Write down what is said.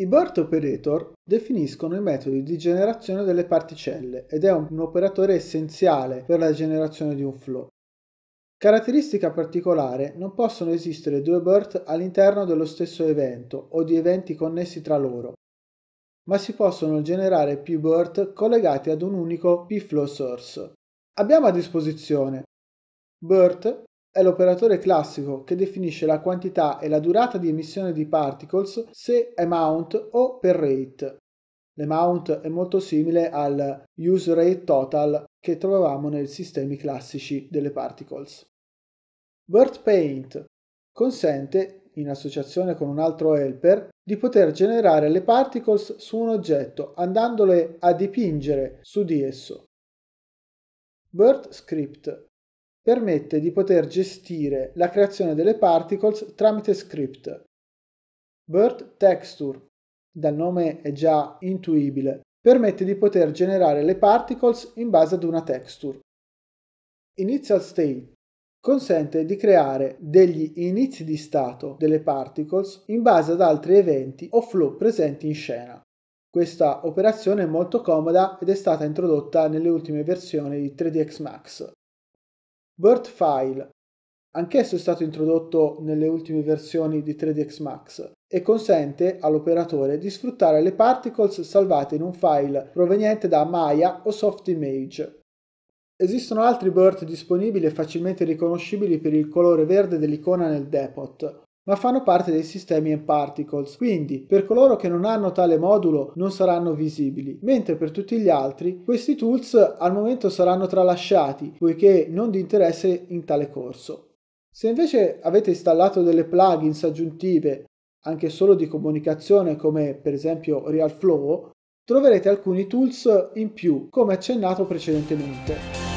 I BERT operator definiscono i metodi di generazione delle particelle ed è un operatore essenziale per la generazione di un flow. Caratteristica particolare, non possono esistere due BERT all'interno dello stesso evento o di eventi connessi tra loro, ma si possono generare più BERT collegati ad un unico P-Flow source. Abbiamo a disposizione BERT è l'operatore classico che definisce la quantità e la durata di emissione di particles se amount o per rate. L'amount è molto simile al use rate total che trovavamo nei sistemi classici delle particles. Word Paint consente, in associazione con un altro helper, di poter generare le particles su un oggetto andandole a dipingere su di esso. Word Script permette di poter gestire la creazione delle particles tramite script. Bird Texture, dal nome è già intuibile, permette di poter generare le particles in base ad una texture. Initial State consente di creare degli inizi di stato delle particles in base ad altri eventi o flow presenti in scena. Questa operazione è molto comoda ed è stata introdotta nelle ultime versioni di 3 dx Max. Word File, anch'esso è stato introdotto nelle ultime versioni di 3 dx Max e consente all'operatore di sfruttare le particles salvate in un file proveniente da Maya o Softimage. Esistono altri BERT disponibili e facilmente riconoscibili per il colore verde dell'icona nel depot, ma fanno parte dei sistemi and particles, quindi per coloro che non hanno tale modulo non saranno visibili, mentre per tutti gli altri questi tools al momento saranno tralasciati poiché non di interesse in tale corso. Se invece avete installato delle plugins aggiuntive, anche solo di comunicazione come per esempio RealFlow, troverete alcuni tools in più, come accennato precedentemente.